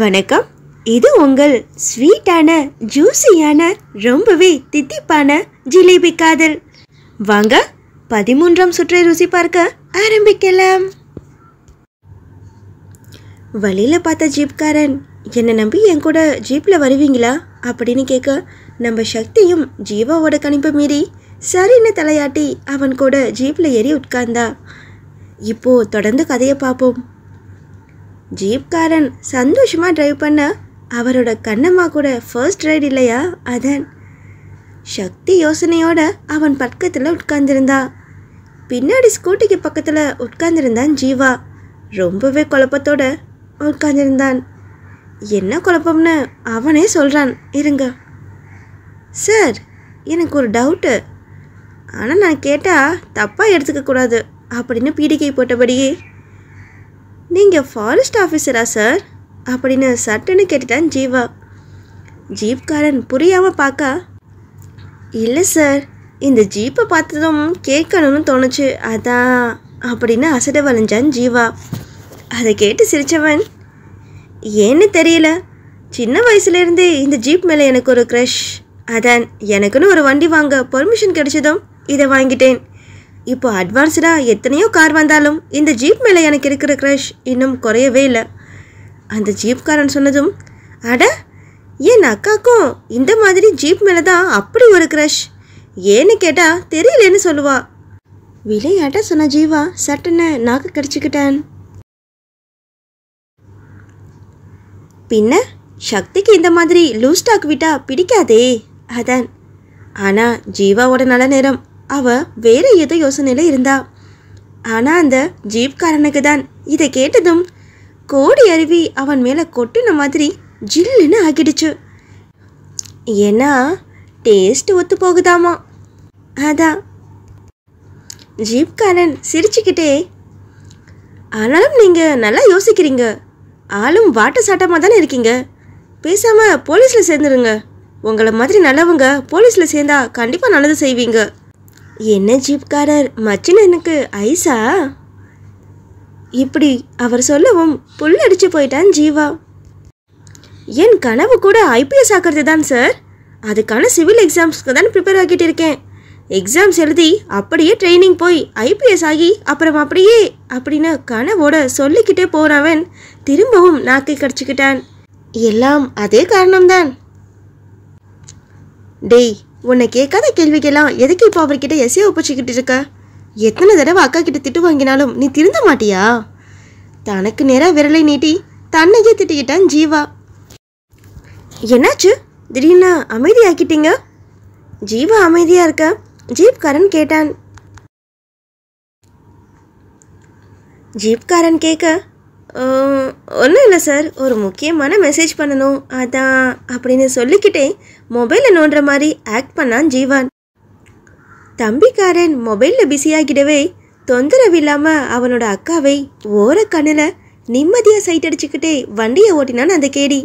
வணக்கம் இது உங்கள் ஸ்வீட்டான ஜூஸியான ரொம்பவே தித்திப்பான ஜிலேபி காதல் வாங்க பதிமூன்றாம் சுற்றை ருசி பார்க்க ஆரம்பிக்கலாம் வழியில் பார்த்த ஜீப்காரன் என்னை நம்பி என் கூட ஜீப்பில் வருவீங்களா அப்படின்னு கேட்க நம்ம சக்தியும் ஜீவாவோட கணிப்பு மீறி சரின்னு தலையாட்டி அவன் கூட ஜீப்பில் ஏறி உட்கார்ந்தா இப்போது தொடர்ந்து கதையை பார்ப்போம் ஜீப்காரன் சந்தோஷமாக ட்ரைவ் பண்ண அவரோட கண்ணம்மா கூட ஃபர்ஸ்ட் ரைடு இல்லையா அதன் சக்தி யோசனையோட அவன் பக்கத்தில் உட்கார்ந்துருந்தா பின்னாடி ஸ்கூட்டிக்கு பக்கத்தில் உட்கார்ந்துருந்தான் ஜீவா ரொம்பவே குழப்பத்தோட உட்கார்ந்துருந்தான் என்ன குழப்பம்னு அவனே சொல்கிறான் இருங்க சார் எனக்கு ஒரு டவுட்டு ஆனால் நான் கேட்டால் தப்பாக எடுத்துக்கக்கூடாது அப்படின்னு பீடிக்கை போட்டபடியே நீங்கள் ஃபாரஸ்ட் ஆஃபீஸரா சார் அப்படின்னு சட்டுன்னு கேட்டுட்டான் ஜீவா ஜீப்காரன் புரியாமல் பார்க்க இல்லை சார் இந்த ஜீப்பை பார்த்ததும் கேட்கணும்னு தோணுச்சு அதான் அப்படின்னு அசட வளைஞ்சான் ஜீவா அதை கேட்டு சிரித்தவன் ஏன்னு தெரியல சின்ன வயசுலேருந்தே இந்த ஜீப் மேலே எனக்கு ஒரு க்ரஷ் அதான் எனக்குன்னு ஒரு வண்டி வாங்க பர்மிஷன் கிடைச்சதும் இதை வாங்கிட்டேன் இப்போ அட்வான்ஸ்டாக எத்தனையோ கார் வந்தாலும் இந்த ஜீப் மேலே எனக்கு இருக்கிற க்ரஷ் இன்னும் குறையவே இல்லை அந்த ஜீப்காரன் சொன்னதும் அட என் அக்காக்கும் இந்த மாதிரி ஜீப் மேலே தான் அப்படி ஒரு க்ரஷ் ஏன்னு கேட்டால் தெரியலன்னு சொல்லுவா விளையாட்ட சொன்ன ஜீவா சட்டுன்னு நாக்கு கடிச்சுக்கிட்டேன் பின்ன சக்திக்கு இந்த மாதிரி லூஸ் டாக் விட்டா பிடிக்காதே அதான் ஆனால் ஜீவாவோட நல்ல நேரம் அவ வேறு ஏதோ யோசனையில் இருந்தா ஆனால் அந்த ஜீப்காரனுக்கு தான் இதை கேட்டதும் கோடி அருவி அவன் மேலே கொட்டின மாதிரி ஜில்லுன்னு ஆகிடுச்சு ஏன்னா டேஸ்ட் ஒத்து போகுதாமா அதான் ஜீப்காரன் சிரிச்சுக்கிட்டே ஆனாலும் நீங்கள் நல்லா யோசிக்கிறீங்க ஆளும் வாட்ட சாட்டமாக தானே இருக்கீங்க பேசாமல் போலீஸில் சேர்ந்துருங்க உங்களை மாதிரி நல்லவங்க போலீஸில் சேர்ந்தா கண்டிப்பாக நல்லது செய்வீங்க என்ன ஜீப்காரர் எனக்கு ஐசா இப்படி அவர் சொல்லவும் புல்லடிச்சு போயிட்டான் ஜீவா என் கனவு கூட ஐபிஎஸ் ஆக்கிறது தான் சார் அதுக்கான சிவில் எக்ஸாம்ஸ்க்கு தான் ப்ரிப்பேர் ஆகிட்டு இருக்கேன் எக்ஸாம்ஸ் எழுதி அப்படியே ட்ரைனிங் போய் ஐபிஎஸ் ஆகி அப்புறம் அப்படியே அப்படின்னு கனவோட சொல்லிக்கிட்டே போகிறவன் திரும்பவும் நாக்கை கடிச்சிக்கிட்டான் எல்லாம் அதே காரணம்தான் டேய் உன்னை கேட்காத கேள்விக்கெல்லாம் எதுக்கு இப்போ அவர்கிட்ட எசையை ஒப்பிச்சுக்கிட்டு இருக்க எத்தனை தடவை அக்கா கிட்ட திட்டு வாங்கினாலும் நீ திருந்த மாட்டியா தனக்கு நேராக விரலை நீட்டி தன்னையே திட்டிக்கிட்டான் ஜீவா என்னாச்சு திடீர்னு அமைதியாக்கிட்டீங்க ஜீவா அமைதியாக இருக்க ஜீப்காரன் கேட்டான் ஜீப்காரன் கேட்க ஒன்றும் இல்லை சார் ஒரு முக்கியமான மெசேஜ் பண்ணணும் அதான் அப்படின்னு சொல்லிக்கிட்டே மொபைலை நோன்ற மாதிரி ஆக்ட் பண்ணான் ஜீவான் தம்பிக்காரன் மொபைலில் பிஸியாகிடவே தொந்தரவு இல்லாமல் அவனோட அக்காவை ஓர கண்ணில் நிம்மதியாக சைட் அடிச்சுக்கிட்டே வண்டியை ஓட்டினான் அந்த கேடி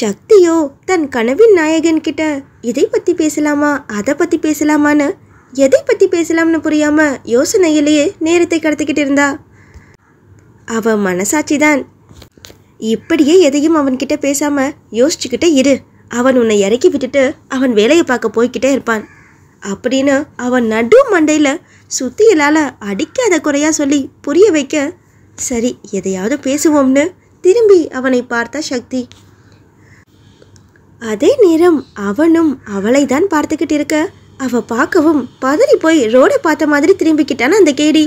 சக்தியோ தன் கனவின் நாயகன் கிட்ட இதை பற்றி பேசலாமா அதை பற்றி பேசலாமான்னு எதை பற்றி பேசலாம்னு புரியாமல் யோசனையிலேயே நேரத்தை கடத்திக்கிட்டு இருந்தா அவன் மனசாட்சி தான் இப்படியே எதையும் அவன்கிட்ட பேசாமல் யோசிச்சுக்கிட்டே இரு அவன் உன்னை இறக்கி விட்டுட்டு அவன் வேலையை பார்க்க போய்கிட்டே இருப்பான் அப்படின்னு அவன் நடு மண்டையில் சுத்தியலால் அடிக்காத குறையாக சொல்லி புரிய வைக்க சரி எதையாவது பேசுவோம்னு திரும்பி அவனை பார்த்தா சக்தி அதே நேரம் அவனும் அவளை தான் பார்த்துக்கிட்டு இருக்க அவ பார்க்கவும் பதறி போய் ரோடை பார்த்த மாதிரி திரும்பிக்கிட்டான அந்த கேடி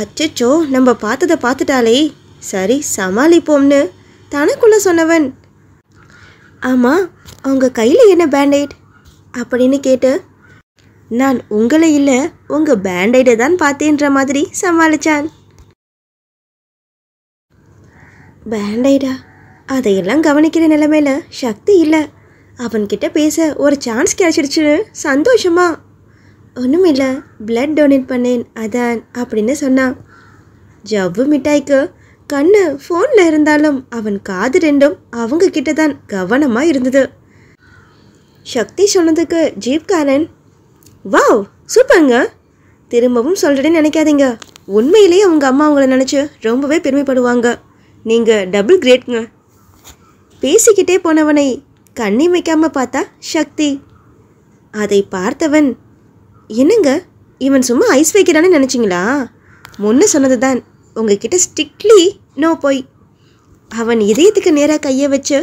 அச்சச்சோ நம்ம பார்த்ததை பார்த்துட்டாலே சரி சமாளிப்போம்னு தனக்குள்ளே சொன்னவன் ஆமாம் அவங்க கையில் என்ன பேண்டைட் அப்படின்னு கேட்டு நான் உங்களை இல்லை உங்கள் பேண்டைடை தான் பார்த்தேன்ற மாதிரி சமாளித்தான் பேண்டைடா அதையெல்லாம் கவனிக்கிற நிலைமையில் சக்தி இல்லை அவன்கிட்ட பேச ஒரு சான்ஸ் கிடச்சிடுச்சுன்னு சந்தோஷமா ஒன்றும் இல்லை பிளட் டொனேட் பண்ணேன் அதான் அப்படின்னு சொன்னான் ஜவ்வு மிட்டாய்க்கு கண்ணு ஃபோனில் இருந்தாலும் அவன் காது ரெண்டும் அவங்க கிட்ட தான் கவனமாக இருந்தது சக்தி சொன்னதுக்கு ஜீப்காரன் வாவ் சூப்பருங்க திரும்பவும் சொல்கிறேன்னு நினைக்காதீங்க உண்மையிலேயே அவங்க அம்மா அவங்கள நினச்சி ரொம்பவே பெருமைப்படுவாங்க நீங்கள் டபுள் கிரேட்ங்க பேசிக்கிட்டே போனவனை கண்ணி வைக்காமல் பார்த்தா சக்தி அதை பார்த்தவன் என்னங்க இவன் சும்மா ஐஸ் வைக்கிறான்னு நினச்சிங்களா முன்ன சொன்னது தான் உங்ககிட்ட ஸ்ட்ரிக்ட்லி நோ போய் அவன் இதயத்துக்கு நேராக கையை வச்சு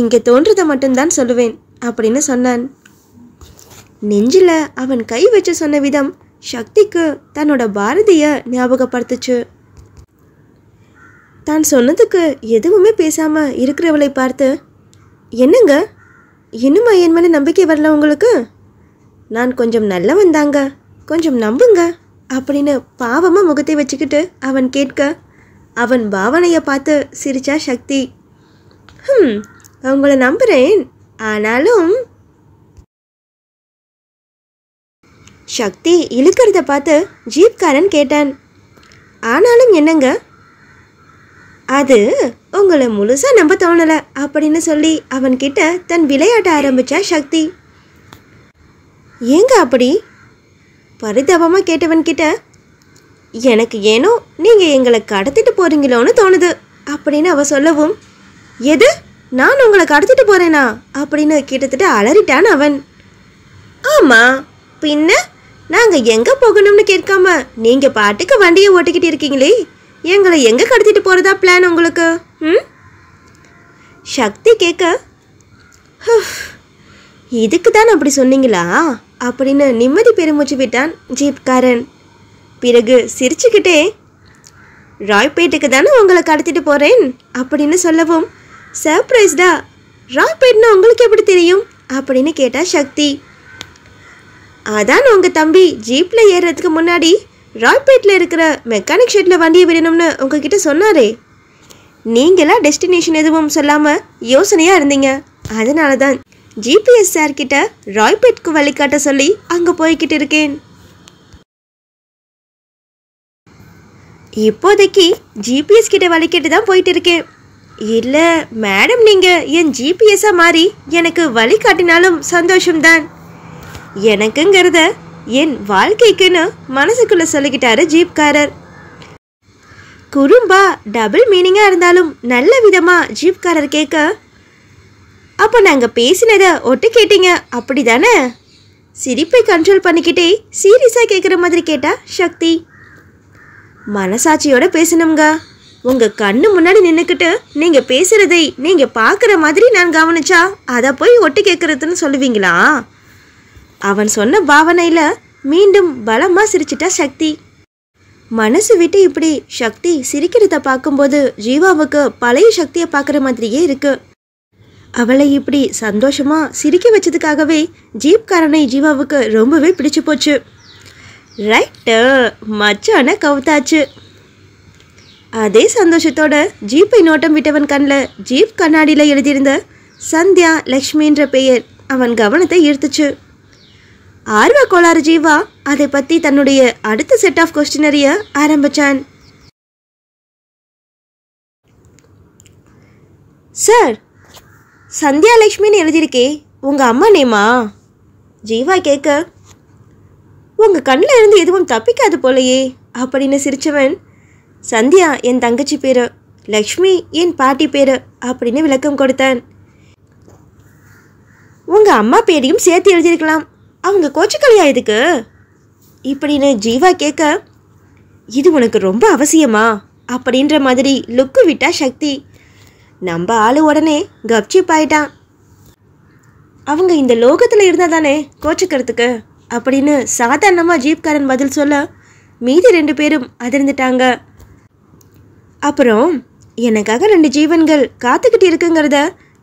இங்கே தோன்றதை மட்டும்தான் சொல்லுவேன் அப்படின்னு சொன்னான் நெஞ்சில் அவன் கை வச்சு சொன்ன விதம் சக்திக்கு தன்னோட பாரதியை ஞாபகப்படுத்துச்சு தான் சொன்னதுக்கு எதுவுமே பேசாமல் இருக்கிறவளை பார்த்து என்னங்க இன்னுமா என் மேலே நம்பிக்கை வரல உங்களுக்கு நான் கொஞ்சம் நல்லவன் தாங்க கொஞ்சம் நம்புங்க அப்படின்னு பாவமாக முகத்தை வச்சுக்கிட்டு அவன் கேட்க அவன் பாவனையை பார்த்து சிரிச்சா சக்தி ம் அவங்கள நம்புகிறேன் ஆனாலும் சக்தி இழுக்கிறத பார்த்து ஜீப்காரன் கேட்டான் ஆனாலும் என்னங்க அது உங்களை முழுசாக நம்ப தோணலை அப்படின்னு சொல்லி அவன்கிட்ட தன் விளையாட்ட ஆரம்பித்தா சக்தி ஏங்க அப்படி பரிதாபமாக கேட்டவன்கிட்ட எனக்கு ஏனோ நீங்கள் எங்களை கடத்திட்டு போகிறீங்களோன்னு தோணுது அப்படின்னு அவ சொல்லவும் எது நான் உங்களை கடத்திட்டு போகிறேனா அப்படின்னு கிட்டத்தட்ட அலறிட்டான் அவன் ஆமாம் பின்ன நாங்கள் எங்கே போகணும்னு கேட்காம நீங்கள் பாட்டுக்கு வண்டியை ஓட்டிக்கிட்டு இருக்கீங்களே எங்களை எங்கே கடத்திட்டு போகிறதா பிளான் உங்களுக்கு ம் சக்தி கேட்க இதுக்கு தான் அப்படி சொன்னீங்களா அப்படின்னு நிம்மதி பெருமூச்சு விட்டான் ஜீப்காரன் பிறகு சிரிச்சுக்கிட்டே ராய்பேட்டுக்கு தானே உங்களை கடத்திட்டு போகிறேன் அப்படின்னு சொல்லவும் சர்ப்ரைஸ்டா ராய்பேட்னா உங்களுக்கு எப்படி தெரியும் அப்படின்னு கேட்டா சக்தி அதான் உங்கள் தம்பி ஜீப்பில் ஏறுறதுக்கு முன்னாடி ராய்பேட்டில் இருக்கிற மெக்கானிக் ஷெட்டில் வண்டியை விடணும்னு உங்ககிட்ட சொன்னாரே நீங்களா டெஸ்டினேஷன் எதுவும் சொல்லாமல் யோசனையாக இருந்தீங்க அதனால தான் ஜிபிஎஸ் சார் கிட்ட ராய்பேட்க்கு வழிகாட்ட சொல்லி அங்கே போய்கிட்டு இருக்கேன் இப்போதைக்கு ஜிபிஎஸ் கிட்ட வழிகிட்டு தான் போயிட்டு இருக்கேன் இல்லை மேடம் நீங்கள் என் ஜிபிஎஸ் மாறி எனக்கு வழிகாட்டினாலும் சந்தோஷம்தான் எனக்குங்கிறத என் வாழ்க்கைக்குன்னு மனசுக்குள்ளே சொல்லிக்கிட்டாரு ஜீப்காரர் குறும்பா டபுள் மீனிங்காக இருந்தாலும் நல்ல விதமாக ஜீப்காரர் கேட்க அப்போ நாங்கள் பேசினதை ஒட்டு கேட்டீங்க அப்படி தானே சிரிப்பை கண்ட்ரோல் பண்ணிக்கிட்டே சீரியஸாக கேட்குற மாதிரி கேட்டா சக்தி மனசாட்சியோட பேசணுங்க உங்கள் கண்ணு முன்னாடி நின்றுக்கிட்டு நீங்கள் பேசுகிறதை நீங்கள் பார்க்குற மாதிரி நான் கவனிச்சா அதை போய் ஒட்டு கேட்குறதுன்னு சொல்லுவீங்களா அவன் சொன்ன பாவனையில் மீண்டும் பலமாக சிரிச்சிட்டா சக்தி மனசு விட்டு இப்படி சக்தி சிரிக்கிறத பார்க்கும்போது ஜீவாவுக்கு பழைய சக்தியை பார்க்குற மாதிரியே இருக்குது அவளை இப்படி சந்தோஷமாக சிரிக்க வச்சதுக்காகவே ஜீப்காரனை ஜீவாவுக்கு ரொம்பவே பிடிச்சு போச்சு ரைட்டு மச்சான கவுத்தாச்சு அதே சந்தோஷத்தோட ஜீப்பை நோட்டம் விட்டவன் கண்ணில் ஜீப் கண்ணாடியில் எழுதியிருந்த சந்தியா லக்ஷ்மின்ற பெயர் அவன் கவனத்தை ஈர்த்துச்சு ஆர்வ கோளாறு ஜீவா அதை பற்றி தன்னுடைய அடுத்த செட் ஆஃப் கொஸ்டினரிய ஆரம்பித்தான் சார் சந்தியாலட்சுமின்னு எழுதியிருக்கே உங்கள் அம்மா நேமா ஜீவா கேட்க உங்கள் கண்ணில் இருந்து எதுவும் தப்பிக்காது போலையே அப்படின்னு சிரித்தவன் சந்தியா என் தங்கச்சி பேர் லக்ஷ்மி என் பாட்டி பேர் அப்படின்னு விளக்கம் கொடுத்தான் உங்கள் அம்மா பேரையும் சேர்த்து எழுதியிருக்கலாம் அவங்க கோச்சக்கலையா இதுக்கு இப்படின்னு ஜீவா கேட்க இது உனக்கு ரொம்ப அவசியமா அப்படின்ற மாதிரி லுக்கு விட்டா சக்தி நம்ம ஆளு உடனே கப்சிப் ஆயிட்டான் அவங்க இந்த லோகத்தில் இருந்தால் தானே கோச்சிக்கிறதுக்கு அப்படின்னு சாதாரணமாக ஜீப்காரன் பதில் சொல்ல மீதி ரெண்டு பேரும் அதிர்ந்துட்டாங்க அப்புறம் எனக்காக ரெண்டு ஜீவன்கள் காத்துக்கிட்டு இருக்குங்கிறத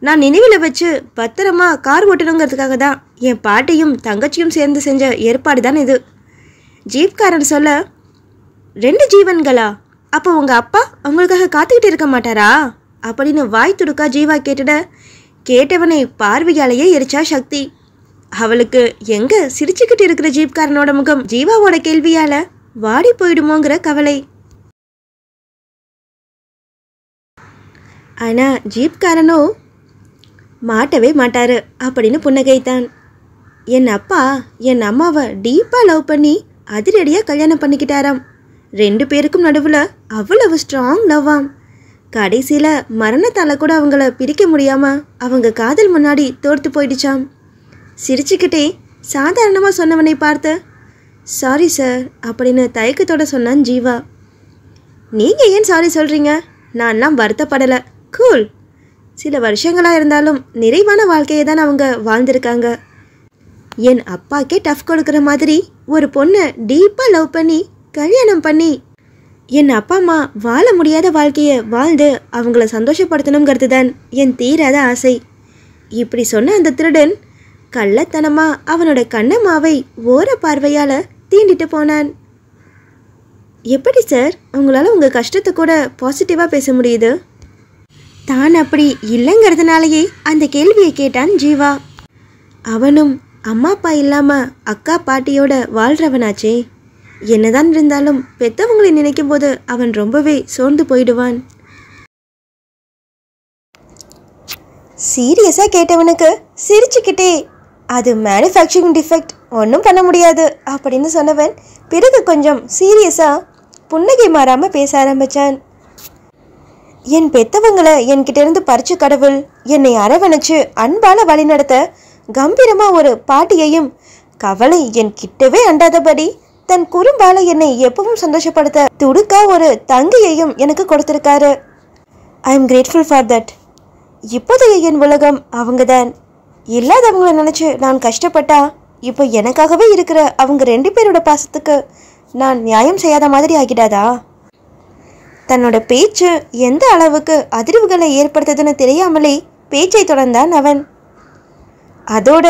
நான் நினைவில் வச்சு பத்திரமா கார் ஓட்டணுங்கிறதுக்காக தான் என் பாட்டியும் தங்கச்சியும் சேர்ந்து செஞ்ச ஏற்பாடு தான் இது ஜீப்காரன் சொல்ல ரெண்டு ஜீவன்களா அப்போ உங்கள் அப்பா அவங்களுக்காக காத்துக்கிட்டு இருக்க மாட்டாரா அப்படின்னு வாய் துடுக்கா ஜீவா கேட்டுட கேட்டவனை பார்வையாலேயே எரிச்சா சக்தி அவளுக்கு எங்க சிரிச்சுக்கிட்டு இருக்கிற ஜீப்காரனோட முகம் ஜீவாவோட கேள்வியால வாடி போயிடுமோங்கிற கவலை ஆனா ஜீப்காரனோ மாட்டவே மாட்டாரு அப்படின்னு புன்னகைத்தான் என் அப்பா என் அம்மாவை டீப்பாக லவ் பண்ணி அதிரடியாக கல்யாணம் பண்ணிக்கிட்டாராம் ரெண்டு பேருக்கும் நடுவில் அவ்வளவு ஸ்ட்ராங் லவ்வாம் கடைசியில் மரணத்தால் கூட அவங்கள பிரிக்க முடியாமல் அவங்க காதல் முன்னாடி தோர்த்து போயிடுச்சாம் சிரிச்சுக்கிட்டே சாதாரணமாக சொன்னவனை பார்த்த சாரி சார் அப்படின்னு தயக்கத்தோட சொன்னான் ஜீவா நீங்கள் ஏன் சாரி சொல்கிறீங்க நான்லாம் வருத்தப்படலை கூல் சில வருஷங்களாக இருந்தாலும் நிறைவான வாழ்க்கையை தான் அவங்க வாழ்ந்திருக்காங்க என் அப்பாக்கே டஃப் கொடுக்குற மாதிரி ஒரு பொண்ணை டீப்பாக லவ் பண்ணி கல்யாணம் பண்ணி என் அப்பா அம்மா வாழ முடியாத வாழ்க்கையை வாழ்ந்து அவங்கள சந்தோஷப்படுத்தணுங்கிறது தான் என் தீராத ஆசை இப்படி சொன்ன அந்த திருடன் கள்ளத்தனமாக அவனோட கண்ணம்மாவை ஓர பார்வையால் தீண்டிட்டு போனான் எப்படி சார் உங்களால் உங்கள் கஷ்டத்தை கூட பாசிட்டிவாக பேச முடியுது தான் அப்படி இல்லைங்கிறதுனாலேயே அந்த கேள்வியை கேட்டான் ஜீவா அவனும் அம்மா அப்பா இல்லாமல் அக்கா பாட்டியோட வாழ்கிறவனாச்சே என்னதான் இருந்தாலும் பெத்தவங்களை நினைக்கும் போது அவன் ரொம்பவே சோர்ந்து போயிடுவான் சீரியஸாக கேட்டவனுக்கு சிரிச்சுக்கிட்டே அது மேனுஃபேக்சரிங் டிஃபெக்ட் ஒன்றும் பண்ண முடியாது அப்படின்னு சொன்னவன் பிறகு கொஞ்சம் சீரியஸாக புன்னகை மாறாமல் பேச ஆரம்பிச்சான் என் பெத்தவங்களை என்கிட்டேருந்து பறிச்சு கடவுள் என்னை அரவணைச்சு அன்பால வழிநடத்த கம்பீரமாக ஒரு பாட்டியையும் கவலை என் கிட்டவே அண்டாதபடி தன் குறும்பால என்னை எப்பவும் சந்தோஷப்படுத்த துடுக்கா ஒரு தங்கையையும் எனக்கு கொடுத்திருக்காரு I am grateful for that இப்போதைய என் உலகம் அவங்க தான் இல்லாதவங்கள நினச்சி நான் கஷ்டப்பட்டா இப்போ எனக்காகவே இருக்கிற அவங்க ரெண்டு பேரோட பாசத்துக்கு நான் நியாயம் செய்யாத மாதிரி ஆகிடாதா தன்னோட பேச்சு எந்த அளவுக்கு அதிர்வுகளை ஏற்படுத்துதுன்னு தெரியாமலே பேச்சை தொடர்ந்தான் அவன் அதோட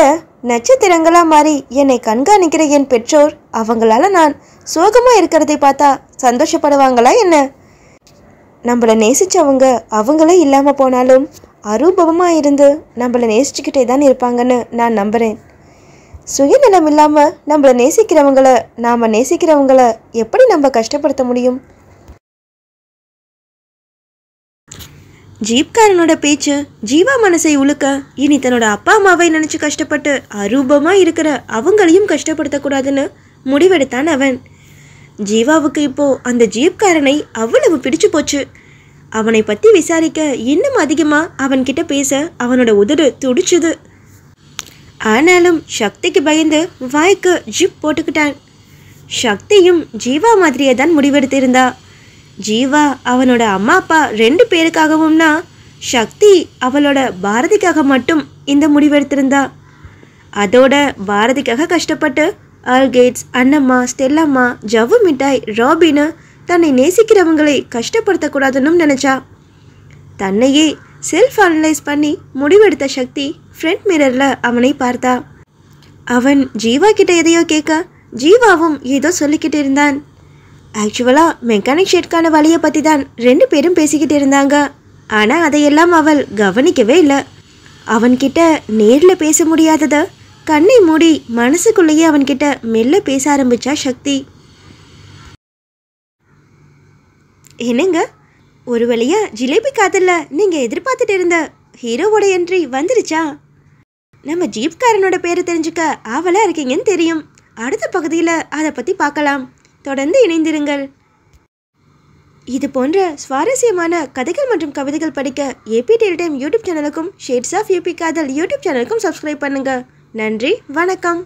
நட்சத்திரங்களா மாறி என்னை கண்காணிக்கிற என் பெற்றோர் அவங்களால நான் சோகமாக இருக்கிறதை பார்த்தா சந்தோஷப்படுவாங்களா என்ன நம்மளை நேசிச்சவங்க அவங்களே இல்லாமல் போனாலும் அரூபமா இருந்து நம்மளை நேசிச்சுக்கிட்டே தான் இருப்பாங்கன்னு நான் நம்புறேன் சுயநலம் இல்லாமல் நம்மளை நேசிக்கிறவங்கள நாம் நேசிக்கிறவங்கள எப்படி நம்ம கஷ்டப்படுத்த முடியும் ஜீப்காரனோட பேச்சு ஜீவா மனசை உழுக்க இனி தன்னோட அப்பா அம்மாவை நினச்சி கஷ்டப்பட்டு அரூபமாக இருக்கிற அவங்களையும் கஷ்டப்படுத்தக்கூடாதுன்னு முடிவெடுத்தான் அவன் ஜீவாவுக்கு இப்போ அந்த ஜீப்காரனை அவ்வளவு பிடிச்சு போச்சு அவனை பற்றி விசாரிக்க இன்னும் அதிகமாக அவன்கிட்ட பேச அவனோட உதடு துடிச்சுது ஆனாலும் சக்திக்கு பயந்து வாய்க்கு ஜிப் போட்டுக்கிட்டான் சக்தியும் ஜீவா மாதிரியே தான் முடிவெடுத்திருந்தா ஜீவா அவனோட அம்மா அப்பா ரெண்டு பேருக்காகவும்னா சக்தி அவளோட பாரதிக்காக மட்டும் இந்த முடிவெடுத்திருந்தா அதோட பாரதிக்காக கஷ்டப்பட்டு ஆல்கேட்ஸ் அண்ணம்மா ஸ்டெல்லம்மா ஜவ்வு மிட்டாய் ராபின்னு தன்னை நேசிக்கிறவங்களை கஷ்டப்படுத்தக்கூடாதுன்னு நினச்சா தன்னையே செல்ஃப் அனலைஸ் பண்ணி முடிவெடுத்த சக்தி ஃப்ரண்ட் மிரரில் அவனை பார்த்தா அவன் ஜீவா கிட்ட எதையோ கேட்க ஜீவாவும் ஏதோ சொல்லிக்கிட்டு இருந்தான் ஆக்சுவலாக மெக்கானிக் ஷெட்க்கான வழியை பற்றி தான் ரெண்டு பேரும் பேசிக்கிட்டு இருந்தாங்க ஆனால் அதையெல்லாம் அவள் கவனிக்கவே இல்லை அவன்கிட்ட நேரில் பேச முடியாததை கண்ணை மூடி மனசுக்குள்ளேயே அவன்கிட்ட மெல்ல பேச ஆரம்பித்தா சக்தி என்னங்க ஒரு வழியாக ஜிலேபி காதல்ல நீங்கள் எதிர்பார்த்துட்டு இருந்த ஹீரோவோட என்ட்ரி வந்துருச்சா நம்ம ஜீப்காரனோட பேரை தெரிஞ்சுக்க ஆவலாக இருக்கீங்கன்னு தெரியும் அடுத்த பகுதியில் அதை பற்றி பார்க்கலாம் தொடர்ந்து இணைந்திருங்கள் இது போன்ற சுவாரஸ்யமான கதைகள் மற்றும் கவிதைகள் படிக்க ஏபி டெல் டைம் யூடியூப் சேனலுக்கும் ஷேட்ஸ் ஆஃப் யூபி காதல் யூடியூப் சேனலுக்கும் சப்ஸ்கிரைப் பண்ணுங்கள் நன்றி வணக்கம்